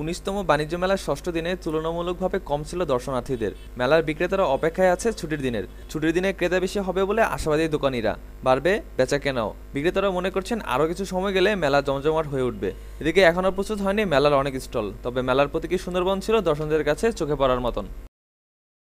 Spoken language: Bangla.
উনিশতম বাণিজ্য মেলার ষষ্ঠ দিনে তুলনামূলকভাবে কম ছিল দর্শনার্থীদের মেলার বিক্রেতারা অপেক্ষায় আছে ছুটির দিনের ছুটির দিনে ক্রেতা বেশি হবে বলে আশাবাদী দোকানিরা বাড়বে বেচা কেনাও বিক্রেতারা মনে করছেন আরও কিছু সময় গেলে মেলা জমজমাট হয়ে উঠবে এদিকে এখনও প্রস্তুত হয়নি মেলার অনেক স্টল তবে মেলার প্রতীকী সুন্দরবন ছিল দর্শকদের কাছে চোখে পড়ার মতন